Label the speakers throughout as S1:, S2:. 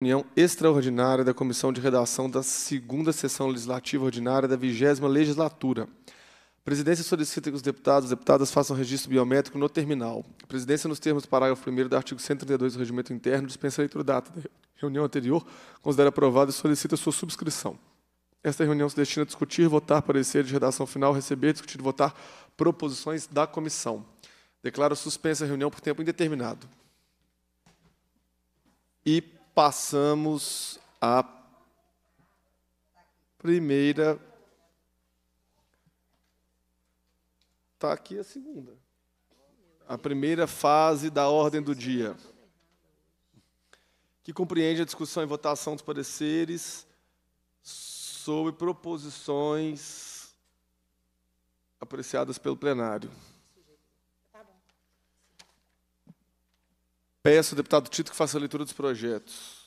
S1: reunião extraordinária da Comissão de Redação da segunda sessão legislativa ordinária da vigésima legislatura. A presidência solicita que os deputados e deputadas façam registro biométrico no terminal. A presidência, nos termos do parágrafo 1 do artigo 132 do Regimento Interno, dispensa a leitura data da reunião anterior, considera aprovada e solicita sua subscrição. Esta reunião se destina a discutir, votar parecer de redação final, receber, discutir e votar proposições da comissão. Declaro suspensa a reunião por tempo indeterminado. E passamos à primeira. Está aqui a segunda. A primeira fase da ordem do dia, que compreende a discussão e votação dos pareceres sobre proposições apreciadas pelo plenário.
S2: Peço ao deputado Tito que faça a leitura dos projetos.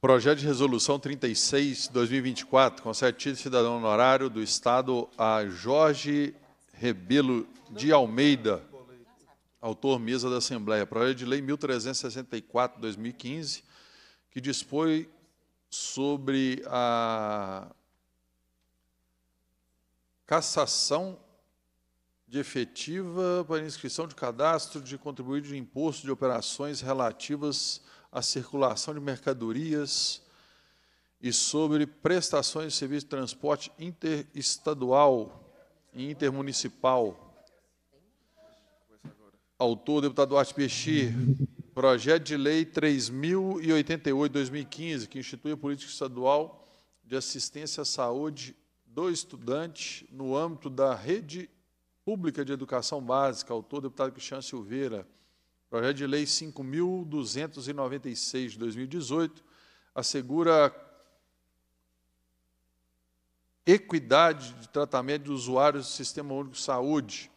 S2: Projeto de resolução 36, 2024, concede título de cidadão honorário do Estado a Jorge Rebelo de Almeida, autor mesa da Assembleia. Projeto de lei 1364, 2015, que dispõe sobre a cassação de efetiva para inscrição de cadastro de contribuinte de imposto de operações relativas à circulação de mercadorias e sobre prestações de serviço de transporte interestadual e intermunicipal. Autor, deputado Duarte Peixi, Projeto de Lei 3088-2015, que institui a política estadual de assistência à saúde do estudante no âmbito da rede Pública de Educação Básica, autor deputado Cristiano Silveira, projeto de lei 5.296 de 2018, assegura equidade de tratamento dos usuários do Sistema Único de Saúde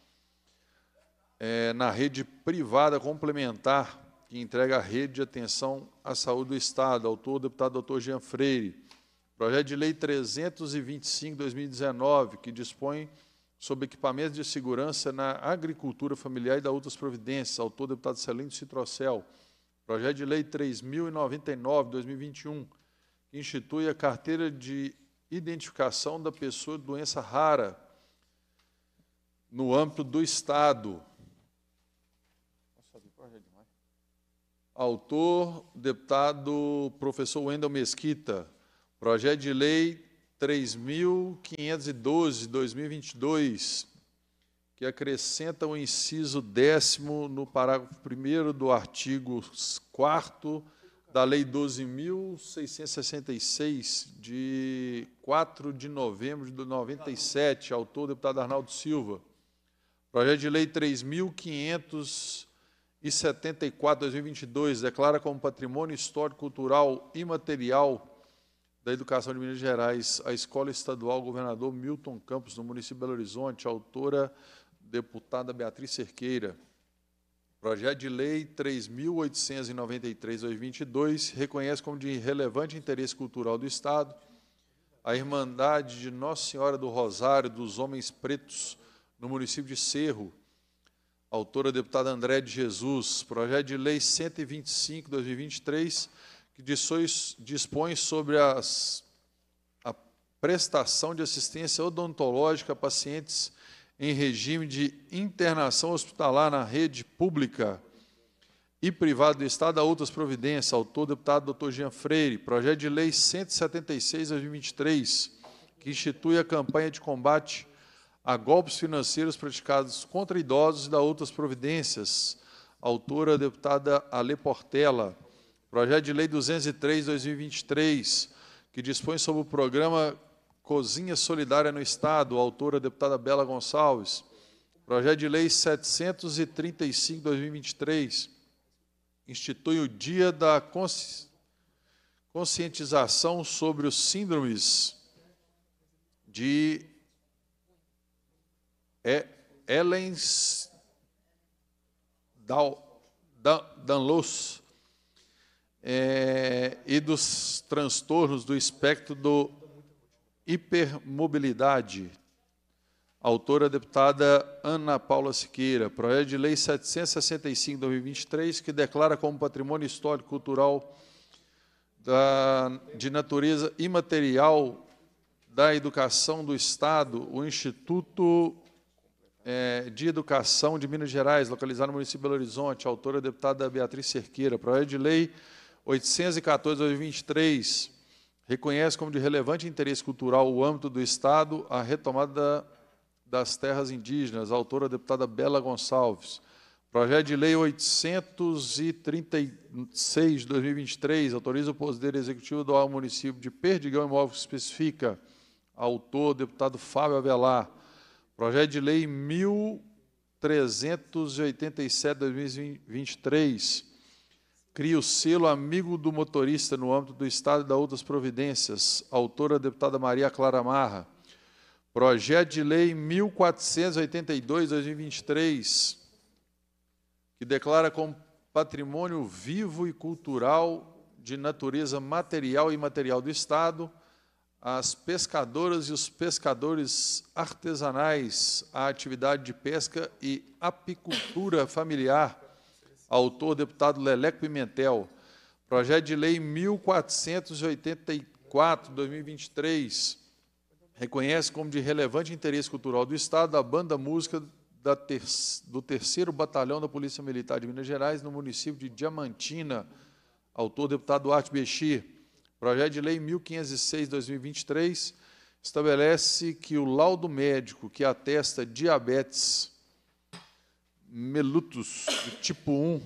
S2: é, na rede privada complementar que entrega a rede de atenção à saúde do Estado. Autor, deputado doutor Jean Freire. Projeto de Lei 325, 2019, que dispõe sobre equipamentos de segurança na agricultura familiar e da outras providências, autor deputado Celino Citrocel. Projeto de Lei 3099, 2021, que institui a carteira de identificação da pessoa de doença rara no âmbito do Estado. Autor, deputado professor Wendel Mesquita. Projeto de Lei 3.512 2022, que acrescenta o inciso décimo no parágrafo 1 do artigo 4 da Lei 12.666, de 4 de novembro de 97, autor deputado Arnaldo Silva. Projeto de Lei 3.574, 2022, declara como patrimônio histórico, cultural e material da Educação de Minas Gerais, a Escola Estadual Governador Milton Campos, no município de Belo Horizonte, autora deputada Beatriz Cerqueira. Projeto de Lei 3893 22 reconhece como de relevante interesse cultural do Estado a Irmandade de Nossa Senhora do Rosário dos Homens Pretos, no município de Cerro. Autora deputada André de Jesus. Projeto de Lei 125-2023 que dispõe sobre as, a prestação de assistência odontológica a pacientes em regime de internação hospitalar na rede pública e privada do Estado a outras providências. Autor, deputado Dr. Jean Freire. Projeto de Lei 176-2023, que institui a campanha de combate a golpes financeiros praticados contra idosos e da outras providências. Autora, deputada Ale Portela. Projeto de Lei 203-2023, que dispõe sobre o programa Cozinha Solidária no Estado, autora deputada Bela Gonçalves. Projeto de Lei 735-2023, institui o Dia da Consci... Conscientização sobre os Síndromes de é Danlos, é, e dos transtornos do espectro do hipermobilidade. Autora, deputada Ana Paula Siqueira, projeto de lei 765-2023, que declara como patrimônio histórico cultural da, de natureza imaterial da educação do Estado o Instituto é, de Educação de Minas Gerais, localizado no município de Belo Horizonte. Autora, deputada Beatriz Cerqueira, projeto de lei 814 a 23 reconhece como de relevante interesse cultural o âmbito do Estado a retomada das terras indígenas, autora deputada Bela Gonçalves. Projeto de Lei 836 de 2023 autoriza o Poder Executivo do município de Perdigão Imóvel que especifica. Autor, deputado Fábio Avelar. Projeto de Lei 1387 de 2023 cria o selo Amigo do Motorista no âmbito do Estado e da outras providências, autora deputada Maria Clara Marra. Projeto de Lei 1482-2023, que declara como patrimônio vivo e cultural de natureza material e imaterial do Estado as pescadoras e os pescadores artesanais, a atividade de pesca e apicultura familiar Autor, deputado Leleco Pimentel. Projeto de Lei 1484, 2023. Reconhece como de relevante interesse cultural do Estado a banda música ter do terceiro Batalhão da Polícia Militar de Minas Gerais, no município de Diamantina. Autor, deputado Duarte Bexir. Projeto de Lei 1506, 2023 estabelece que o laudo médico que atesta diabetes melutos do tipo 1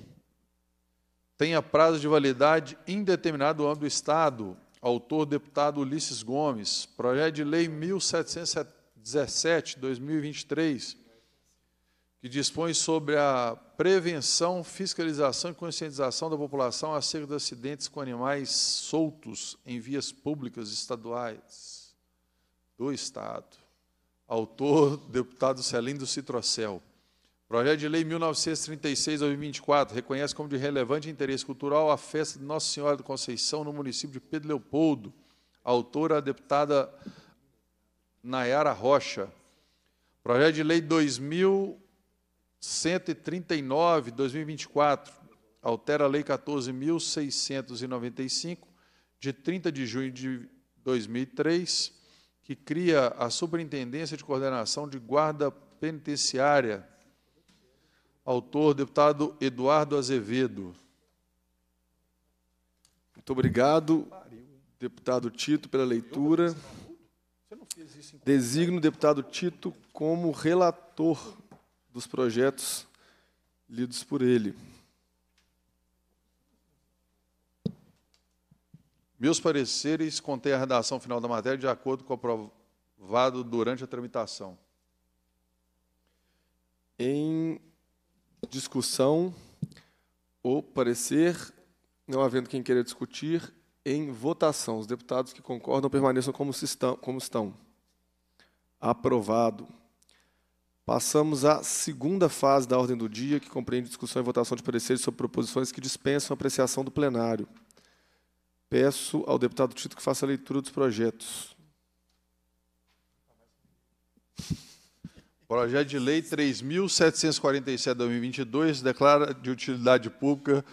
S2: tenha prazo de validade indeterminado ao âmbito do Estado. Autor, deputado Ulisses Gomes. Projeto de Lei 1717-2023, que dispõe sobre a prevenção, fiscalização e conscientização da população acerca de acidentes com animais soltos em vias públicas estaduais do Estado. Autor, deputado Celindo Citrocel. Projeto de Lei 1936 2024 reconhece como de relevante interesse cultural a festa de Nossa Senhora do Conceição no município de Pedro Leopoldo. Autora, a deputada Nayara Rocha. Projeto de Lei 2139-2024 altera a Lei 14.695, de 30 de junho de 2003, que cria a Superintendência de Coordenação de Guarda Penitenciária Autor, deputado Eduardo Azevedo. Muito obrigado, deputado Tito, pela leitura.
S1: Designo o deputado Tito como relator
S2: dos projetos lidos por ele. Meus pareceres contêm a redação final da matéria de acordo com o aprovado durante a tramitação. Em discussão ou parecer,
S1: não havendo quem queira discutir, em votação. Os deputados que concordam permaneçam como, estão, como estão. Aprovado. Passamos à segunda fase da ordem do dia, que compreende discussão e votação de pareceres sobre proposições que dispensam apreciação do plenário. Peço ao deputado Tito que faça a leitura dos projetos.
S2: Projeto de Lei 3.747-2022 declara de utilidade pública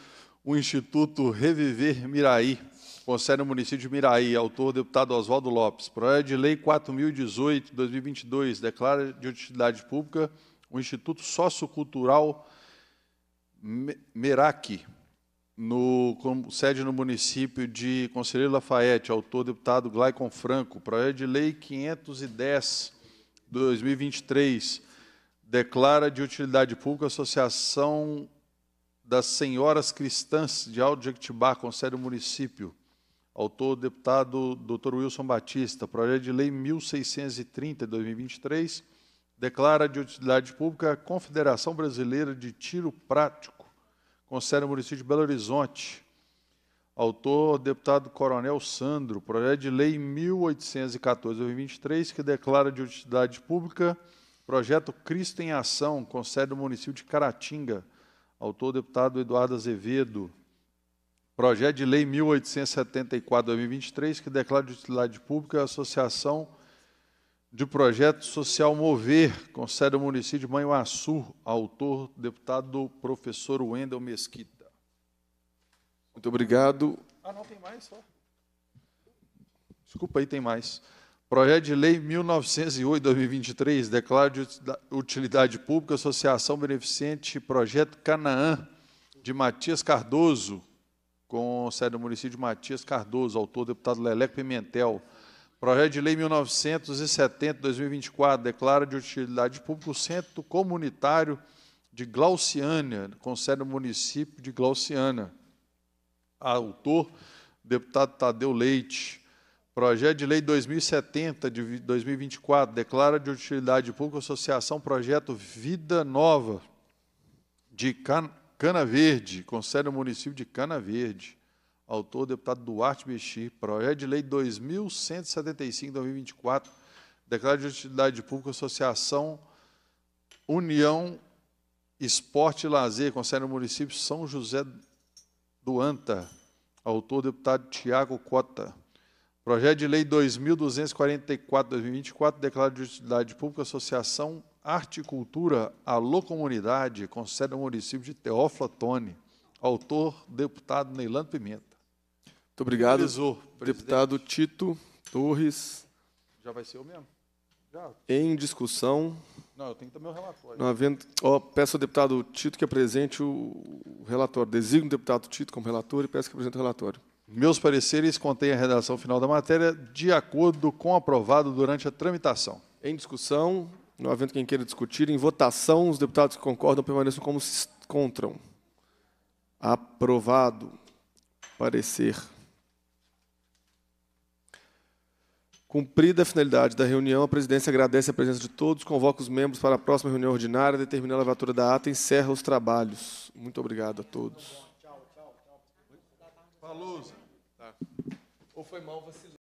S2: o Instituto Reviver Miraí, concede no município de Miraí, autor deputado Oswaldo Lopes. Projeto de Lei 4.018-2022 declara de utilidade pública o Instituto Sociocultural Meraki, no, com sede no município de Conselheiro Lafayette, autor deputado Glaicon Franco. Projeto de Lei 510 2023 declara de utilidade pública a Associação das Senhoras Cristãs de Alto Jequitibá, com sede município. Autor, deputado Dr. Wilson Batista. Projeto de Lei 1630, de 2023, declara de utilidade pública a Confederação Brasileira de Tiro Prático, com sede no município de Belo Horizonte autor deputado Coronel Sandro, projeto de lei 1814-23, que declara de utilidade pública projeto Cristo em Ação, com sede no município de Caratinga, autor deputado Eduardo Azevedo. Projeto de lei 1874-2023, que declara de utilidade pública a Associação de Projeto Social Mover, com sede no município de Manhuaçu, autor deputado professor Wendel Mesquita. Muito obrigado. Ah, não, tem mais só. Desculpa aí, tem mais. Projeto de Lei 1908-2023, Declaro de Utilidade Pública, Associação Beneficente Projeto Canaã, de Matias Cardoso, com sede no município de Matias Cardoso, autor deputado Leleco Pimentel. Projeto de Lei 1970-2024, Declara de Utilidade Pública o Centro Comunitário de Glauciânia, com sede no município de Glauciânia autor, deputado Tadeu Leite. Projeto de Lei 2070 de 2024 declara de utilidade pública associação Projeto Vida Nova de Can Cana Verde, concede ao município de Cana Verde. Autor, deputado Duarte Bexir Projeto de Lei 2175 de 2024 declara de utilidade pública associação União Esporte e Lazer, concede ao município São José do ANTA. Autor, deputado Tiago Cota. Projeto de Lei 2244-2024, declarado de utilidade pública Associação Arte e Cultura Alô Comunidade, com sede no município de Teófila Tone. Autor, deputado Neilando Pimenta. Muito obrigado, deputado Tito Torres. Já vai ser o mesmo? Já.
S1: Em discussão.
S2: Não, eu tenho também o relatório. havendo,
S1: oh, peço ao deputado Tito que apresente o relatório. Designo o deputado Tito como relator e peço que apresente o relatório. Meus pareceres contêm a redação final da matéria de acordo com aprovado durante a tramitação. Em discussão, não havendo quem queira discutir, em votação, os deputados que concordam permaneçam como se encontram. Aprovado. Parecer. Cumprida a finalidade da reunião, a presidência agradece a presença de todos, convoca os membros para a próxima reunião ordinária, determina a levatura da ata e encerra os trabalhos. Muito obrigado a todos. Falou. Tá. Ou foi mal vacilado.